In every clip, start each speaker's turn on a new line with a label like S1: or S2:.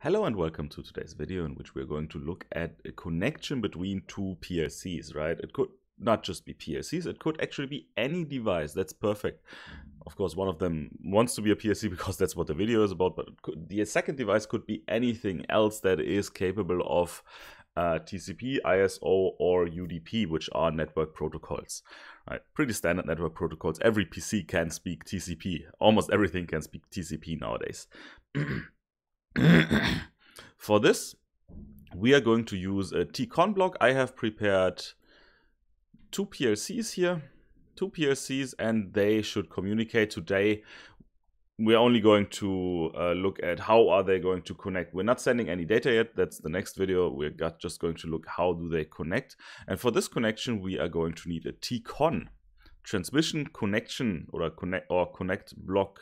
S1: Hello and welcome to today's video in which we're going to look at a connection between two PLCs, right? It could not just be PLCs, it could actually be any device. That's perfect. Of course, one of them wants to be a PLC because that's what the video is about, but could, the second device could be anything else that is capable of uh, TCP, ISO, or UDP, which are network protocols. Right? Pretty standard network protocols. Every PC can speak TCP. Almost everything can speak TCP nowadays. for this, we are going to use a tcon block. I have prepared two PLCs here, two PLCs, and they should communicate today. We're only going to uh, look at how are they going to connect. We're not sending any data yet. That's the next video. We're just going to look how do they connect. And for this connection, we are going to need a tcon transmission connection or connect or connect block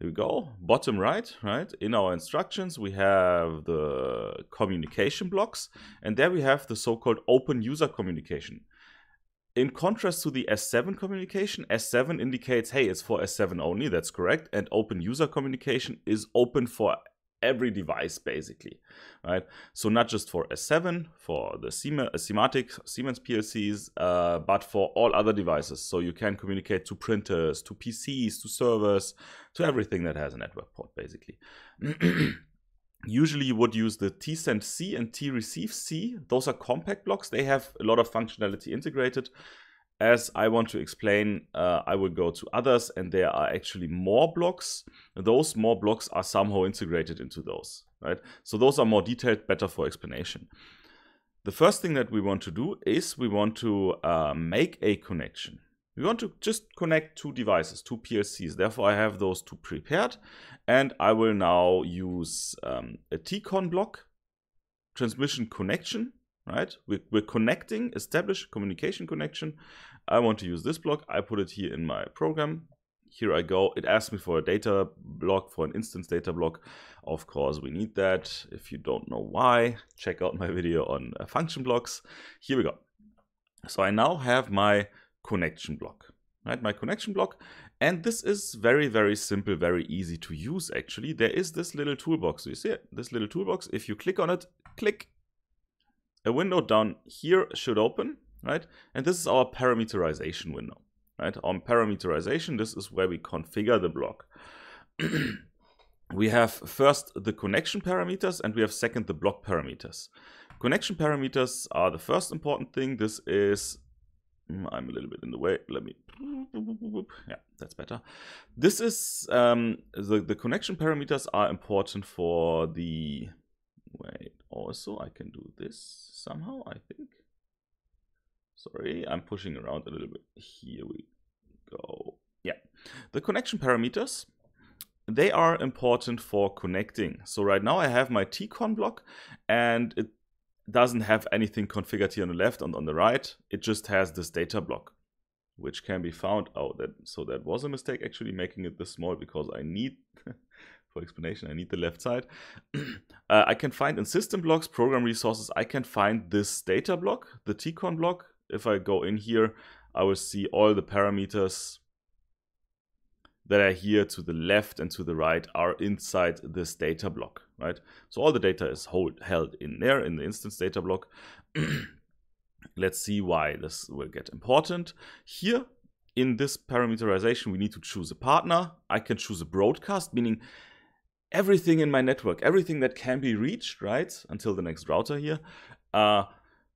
S1: there we go, bottom right, right? In our instructions, we have the communication blocks, and there we have the so-called open user communication. In contrast to the S7 communication, S7 indicates, hey, it's for S7 only, that's correct, and open user communication is open for every device basically, right? So not just for S7, for the Siematic, uh, Siemens PLCs, uh, but for all other devices. So you can communicate to printers, to PCs, to servers, to everything that has a network port basically. Usually you would use the T Send C and T Receive C. Those are compact blocks. They have a lot of functionality integrated as I want to explain, uh, I will go to others and there are actually more blocks. Those more blocks are somehow integrated into those, right? So those are more detailed, better for explanation. The first thing that we want to do is we want to uh, make a connection. We want to just connect two devices, two PLCs. Therefore, I have those two prepared. And I will now use um, a TCON block, transmission connection, right? We're, we're connecting, establish communication connection. I want to use this block. I put it here in my program. Here I go. It asks me for a data block, for an instance data block. Of course, we need that. If you don't know why, check out my video on uh, function blocks. Here we go. So I now have my connection block, right? My connection block. And this is very, very simple, very easy to use, actually. There is this little toolbox. You see it? This little toolbox. If you click on it, click. A window down here should open right? And this is our parameterization window, right? On parameterization, this is where we configure the block. we have first the connection parameters and we have second the block parameters. Connection parameters are the first important thing. This is, mm, I'm a little bit in the way, let me, yeah, that's better. This is, um, the, the connection parameters are important for the, wait, also I can do this somehow, I think. Sorry, I'm pushing around a little bit. Here we go. Yeah, the connection parameters, they are important for connecting. So right now I have my tcon block and it doesn't have anything configured here on the left and on the right. It just has this data block, which can be found. Oh, that so that was a mistake actually making it this small because I need, for explanation, I need the left side. uh, I can find in system blocks, program resources, I can find this data block, the tcon block, if I go in here, I will see all the parameters that are here to the left and to the right are inside this data block, right? So all the data is hold, held in there in the instance data block. Let's see why this will get important. Here in this parameterization, we need to choose a partner. I can choose a broadcast, meaning everything in my network, everything that can be reached, right? Until the next router here, uh,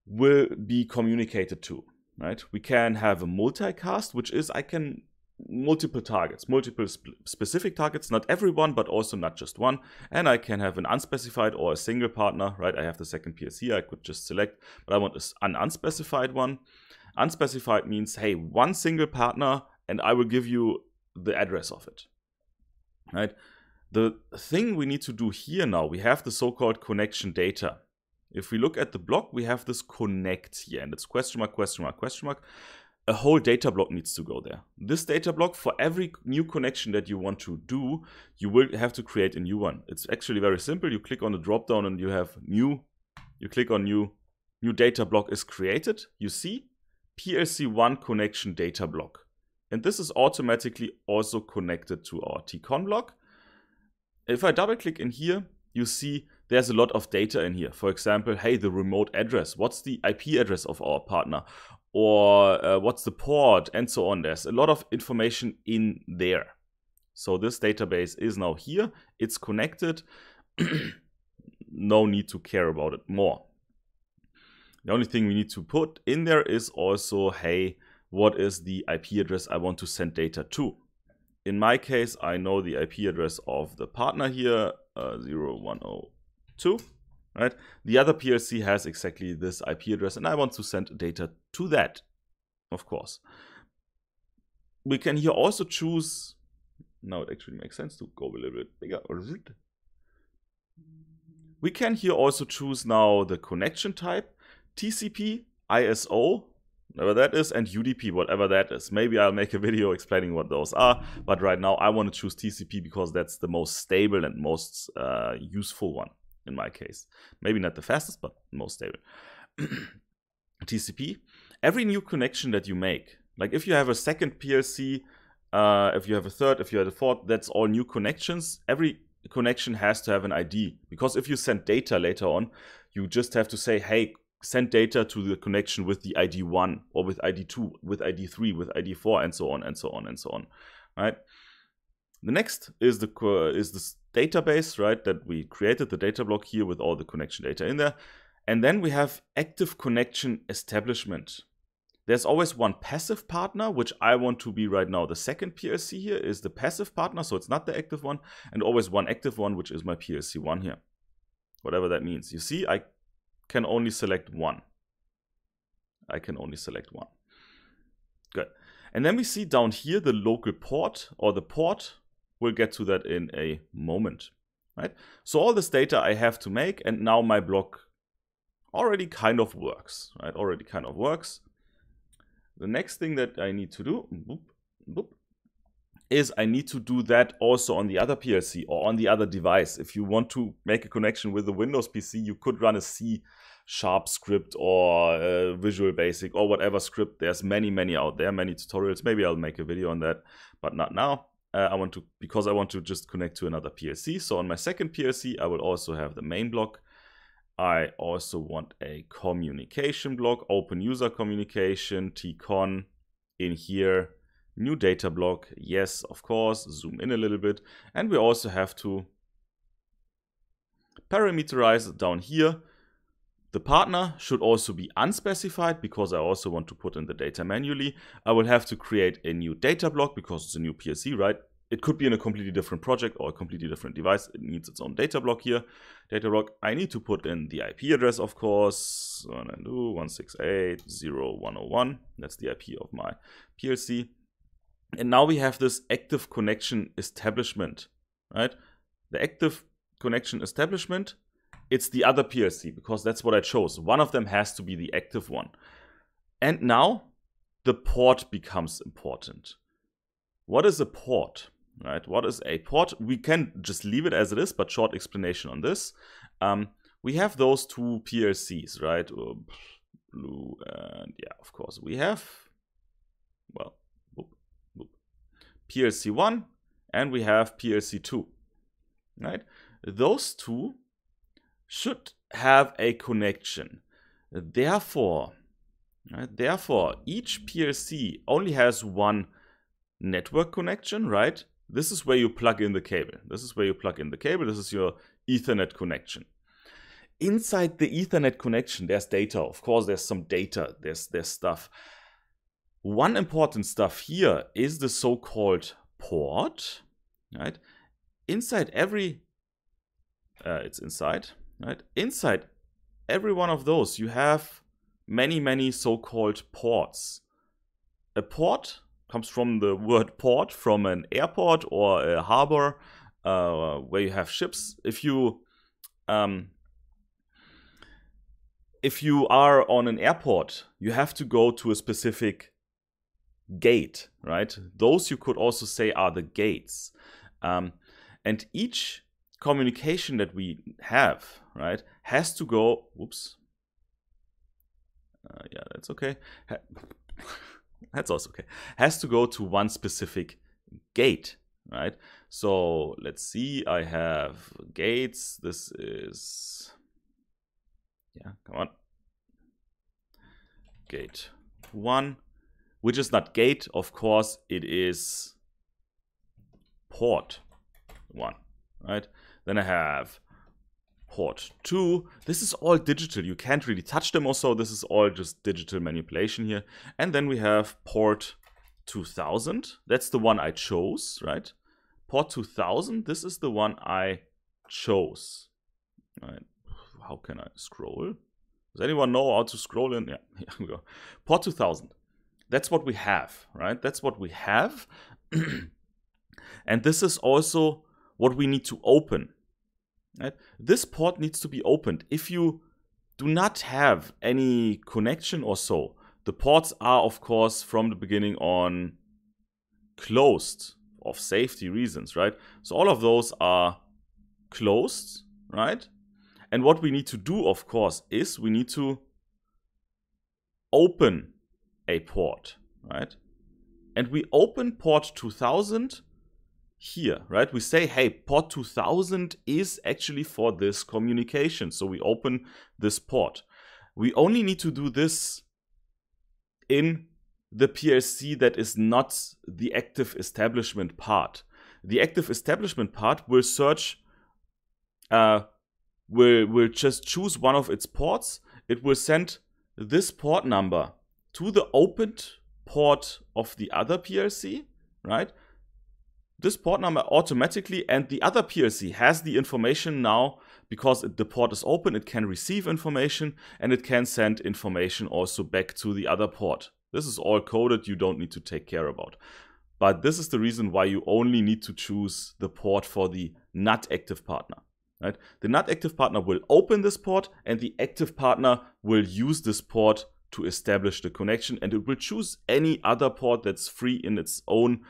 S1: will be communicated to, right? We can have a multicast, which is I can multiple targets, multiple sp specific targets, not everyone, but also not just one. And I can have an unspecified or a single partner, right? I have the second PSC. here, I could just select, but I want an unspecified one. Unspecified means, hey, one single partner, and I will give you the address of it, right? The thing we need to do here now, we have the so-called connection data. If we look at the block, we have this connect here and it's question mark, question mark, question mark. A whole data block needs to go there. This data block, for every new connection that you want to do, you will have to create a new one. It's actually very simple. You click on the drop down and you have new. You click on new. New data block is created. You see PLC1 connection data block. And this is automatically also connected to our tcon block. If I double click in here, you see there's a lot of data in here. For example, hey, the remote address, what's the IP address of our partner? Or uh, what's the port and so on. There's a lot of information in there. So this database is now here, it's connected. no need to care about it more. The only thing we need to put in there is also, hey, what is the IP address I want to send data to? In my case, I know the IP address of the partner here, uh, 010 two, right? The other PLC has exactly this IP address and I want to send data to that, of course. We can here also choose, now it actually makes sense to go a little bit bigger. We can here also choose now the connection type, TCP, ISO, whatever that is, and UDP, whatever that is. Maybe I'll make a video explaining what those are, but right now I want to choose TCP because that's the most stable and most uh, useful one in my case. Maybe not the fastest, but most stable. TCP, every new connection that you make, like if you have a second PLC, uh, if you have a third, if you have a fourth, that's all new connections. Every connection has to have an ID because if you send data later on, you just have to say, hey, send data to the connection with the ID 1 or with ID 2, with ID 3, with ID 4, and so on and so on and so on, right? The next is the is the database, right? That we created the data block here with all the connection data in there. And then we have active connection establishment. There's always one passive partner, which I want to be right now. The second PLC here is the passive partner, so it's not the active one, and always one active one, which is my PLC1 here. Whatever that means. You see, I can only select one. I can only select one. Good. And then we see down here the local port or the port We'll get to that in a moment, right? So all this data I have to make, and now my block already kind of works, right? Already kind of works. The next thing that I need to do boop, boop, is I need to do that also on the other PLC or on the other device. If you want to make a connection with the Windows PC, you could run a C Sharp script or uh, Visual Basic or whatever script. There's many, many out there, many tutorials. Maybe I'll make a video on that, but not now uh, I want to, because I want to just connect to another PLC. So on my second PLC, I will also have the main block. I also want a communication block, open user communication, tcon in here, new data block. Yes, of course, zoom in a little bit. And we also have to parameterize down here the partner should also be unspecified because I also want to put in the data manually. I will have to create a new data block because it's a new PLC, right? It could be in a completely different project or a completely different device. It needs its own data block here. Data block, I need to put in the IP address, of course. 168.0.101. That's the IP of my PLC. And now we have this active connection establishment, right? The active connection establishment it's the other PLC because that's what I chose. One of them has to be the active one. And now the port becomes important. What is a port? Right? What is a port? We can just leave it as it is, but short explanation on this. Um, we have those two PLCs, right? Oh, blue and yeah, of course we have. Well, PLC one and we have PLC two, right? Those two should have a connection. Therefore, right, therefore each PLC only has one network connection, right? This is where you plug in the cable. This is where you plug in the cable. This is your Ethernet connection. Inside the Ethernet connection, there's data. Of course, there's some data. There's there's stuff. One important stuff here is the so-called port, right? Inside every, uh, it's inside. Right? Inside every one of those, you have many, many so-called ports. A port comes from the word port, from an airport or a harbor uh, where you have ships. If you um, if you are on an airport, you have to go to a specific gate, right? Those you could also say are the gates. Um, and each communication that we have right, has to go, whoops, uh, yeah, that's okay, that's also okay, has to go to one specific gate, right? So let's see, I have gates, this is, yeah, come on, gate one, which is not gate, of course, it is port one, right? Then I have port 2. This is all digital. You can't really touch them or so. This is all just digital manipulation here. And then we have port 2000. That's the one I chose, right? Port 2000. This is the one I chose. Right. How can I scroll? Does anyone know how to scroll in? Yeah, here we go. Port 2000. That's what we have, right? That's what we have. and this is also what we need to open Right? This port needs to be opened. If you do not have any connection or so, the ports are, of course, from the beginning on closed of safety reasons, right? So all of those are closed, right? And what we need to do, of course, is we need to open a port, right? And we open port 2000 here, right? We say, hey, port 2000 is actually for this communication. So we open this port. We only need to do this in the PLC that is not the active establishment part. The active establishment part will search, uh, will, will just choose one of its ports. It will send this port number to the opened port of the other PLC, right? this port number automatically and the other PLC has the information now because the port is open, it can receive information and it can send information also back to the other port. This is all coded, you don't need to take care about. But this is the reason why you only need to choose the port for the not active partner. Right? The not active partner will open this port and the active partner will use this port to establish the connection and it will choose any other port that's free in its own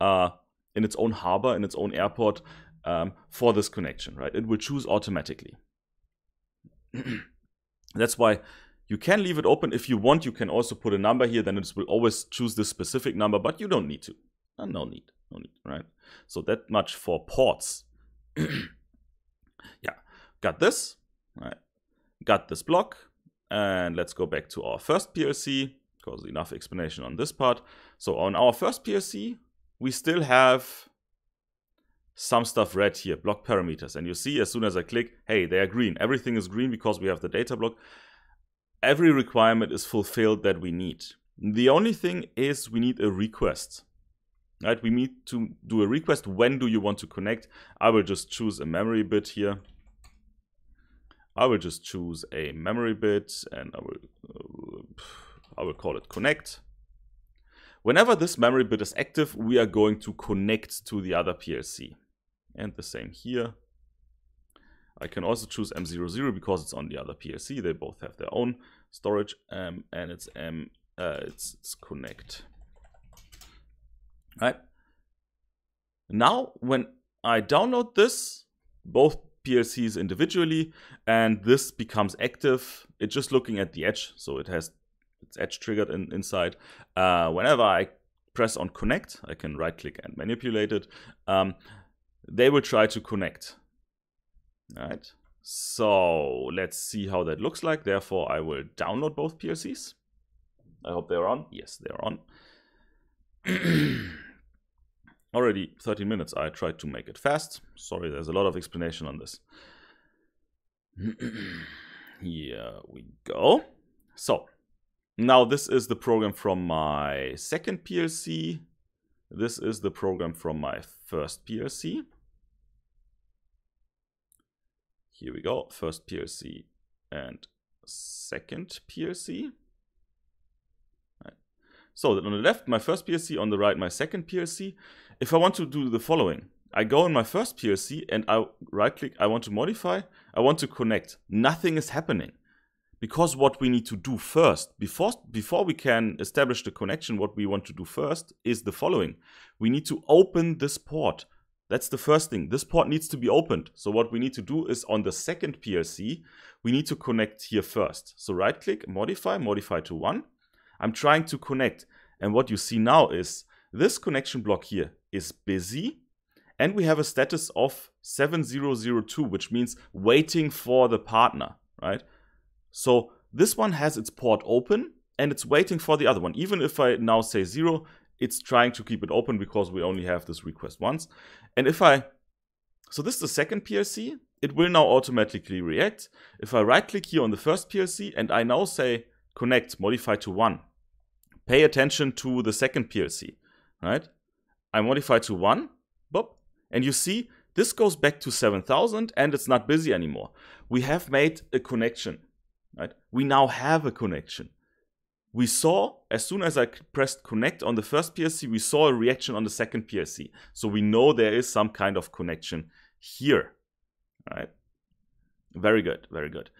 S1: uh, in its own harbor, in its own airport um, for this connection, right? It will choose automatically. That's why you can leave it open. If you want, you can also put a number here, then it will always choose this specific number, but you don't need to. Uh, no need, no need, right? So that much for ports. yeah, got this, right? Got this block. And let's go back to our first PLC, because enough explanation on this part. So on our first PLC, we still have some stuff red here, block parameters. And you see as soon as I click, hey, they are green. Everything is green because we have the data block. Every requirement is fulfilled that we need. The only thing is we need a request. Right? We need to do a request. When do you want to connect? I will just choose a memory bit here. I will just choose a memory bit and I will, uh, I will call it connect. Whenever this memory bit is active, we are going to connect to the other PLC. And the same here. I can also choose M00 because it's on the other PLC. They both have their own storage um, and it's M uh, it's, it's connect. Right. Now, when I download this, both PLCs individually, and this becomes active. It's just looking at the edge, so it has it's edge triggered in, inside. Uh, whenever I press on connect, I can right click and manipulate it. Um, they will try to connect. All right. So let's see how that looks like. Therefore, I will download both PLCs. I hope they're on. Yes, they're on. Already 13 minutes. I tried to make it fast. Sorry, there's a lot of explanation on this. Here we go. So now this is the program from my second PLC. This is the program from my first PLC. Here we go, first PLC and second PLC. So on the left, my first PLC, on the right, my second PLC. If I want to do the following, I go in my first PLC and I right click, I want to modify, I want to connect. Nothing is happening. Because what we need to do first, before, before we can establish the connection, what we want to do first is the following. We need to open this port. That's the first thing. This port needs to be opened. So what we need to do is on the second PLC, we need to connect here first. So right click, modify, modify to one. I'm trying to connect. And what you see now is this connection block here is busy and we have a status of 7002, which means waiting for the partner, right? So this one has its port open and it's waiting for the other one. Even if I now say zero, it's trying to keep it open because we only have this request once. And if I, so this is the second PLC, it will now automatically react. If I right click here on the first PLC and I now say connect, modify to one, pay attention to the second PLC, right? I modify to one, boop, and you see this goes back to 7000 and it's not busy anymore. We have made a connection right? We now have a connection. We saw, as soon as I pressed connect on the first PLC, we saw a reaction on the second PLC. So we know there is some kind of connection here, right? Very good, very good.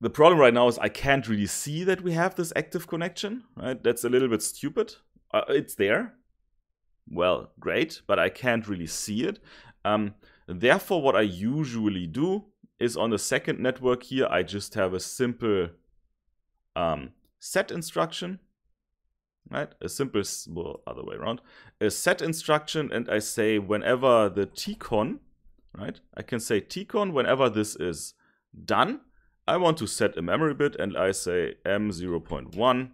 S1: The problem right now is I can't really see that we have this active connection, right? That's a little bit stupid. Uh, it's there. Well, great, but I can't really see it. Um, therefore, what I usually do is on the second network here, I just have a simple um, set instruction, right? A simple, well, other way around, a set instruction, and I say whenever the tcon, right? I can say tcon whenever this is done, I want to set a memory bit, and I say m0.1.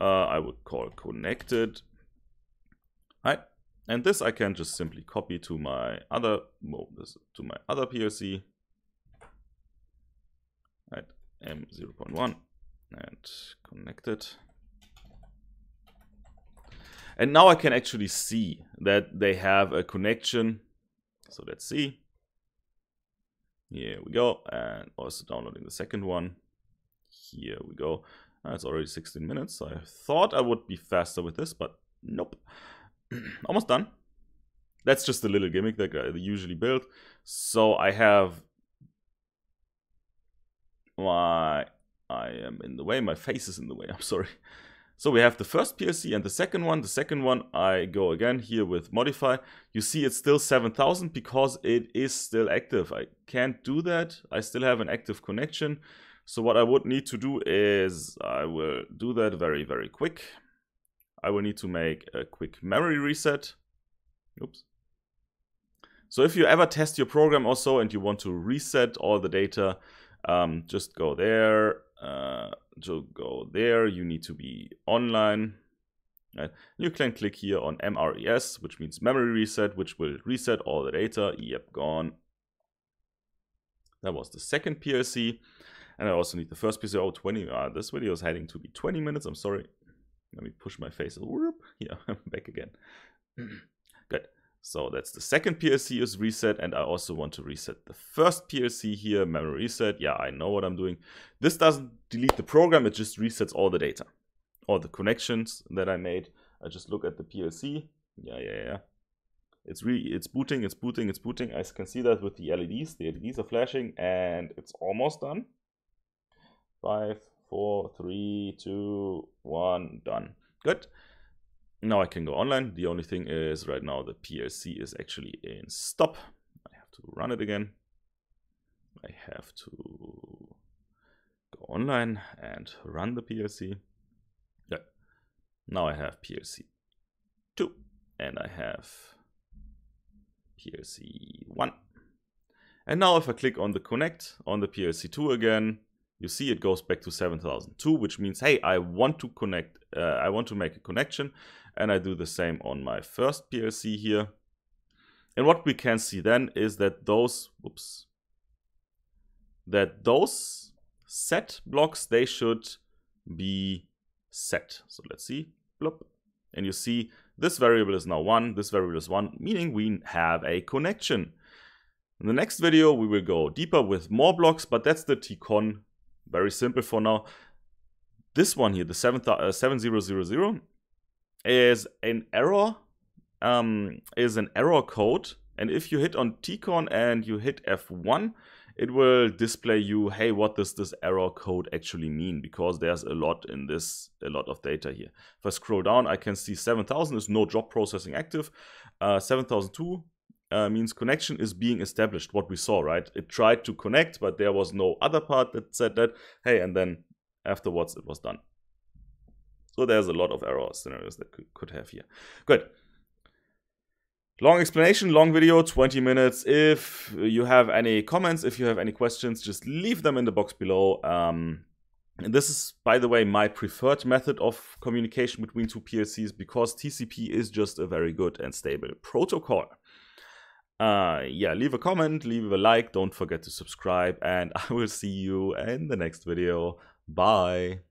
S1: Uh, I would call connected and this I can just simply copy to my other well, this, to my other PLC at M0.1 and connect it. And now I can actually see that they have a connection. So let's see. Here we go. And also downloading the second one. Here we go. Uh, it's already 16 minutes. I thought I would be faster with this, but nope. almost done. That's just a little gimmick that I usually build. So I have why I am in the way. My face is in the way. I'm sorry. So we have the first PLC and the second one. The second one, I go again here with modify. You see it's still 7000 because it is still active. I can't do that. I still have an active connection. So what I would need to do is I will do that very, very quick. I will need to make a quick memory reset. Oops. So if you ever test your program also and you want to reset all the data, um, just go there, uh, just go there. You need to be online. Right. You can click here on MRES, which means memory reset, which will reset all the data. Yep, gone. That was the second PLC. And I also need the first PLC. Oh, 20. Ah, this video is heading to be 20 minutes. I'm sorry. Let me push my face. Whoop. Yeah, I'm back again. Good. So that's the second PLC is reset and I also want to reset the first PLC here, memory reset. Yeah, I know what I'm doing. This doesn't delete the program, it just resets all the data, all the connections that I made. I just look at the PLC. Yeah, yeah, yeah. It's really, it's booting, it's booting, it's booting. I can see that with the LEDs. The LEDs are flashing and it's almost done. Five, four, three, two, one, done. Good. Now I can go online. The only thing is right now the PLC is actually in stop. I have to run it again. I have to go online and run the PLC. Yeah. Now I have PLC 2 and I have PLC 1. And now if I click on the connect on the PLC 2 again, you see it goes back to 7002, which means, hey, I want to connect, uh, I want to make a connection. And I do the same on my first PLC here. And what we can see then is that those, whoops, that those set blocks, they should be set. So let's see, blop. And you see this variable is now one, this variable is one, meaning we have a connection. In the next video, we will go deeper with more blocks, but that's the tcon very simple for now. This one here, the 7000, uh, is an error, um, is an error code. And if you hit on tcon and you hit F1, it will display you, hey, what does this error code actually mean? Because there's a lot in this, a lot of data here. If I scroll down, I can see 7000 is no job processing active, uh, 7002 uh, means connection is being established, what we saw, right? It tried to connect, but there was no other part that said that, hey, and then afterwards it was done. So there's a lot of error scenarios that could have here. Good. Long explanation, long video, 20 minutes. If you have any comments, if you have any questions, just leave them in the box below. Um, and this is, by the way, my preferred method of communication between two PLCs because TCP is just a very good and stable protocol uh, yeah, leave a comment, leave a like, don't forget to subscribe, and I will see you in the next video. Bye.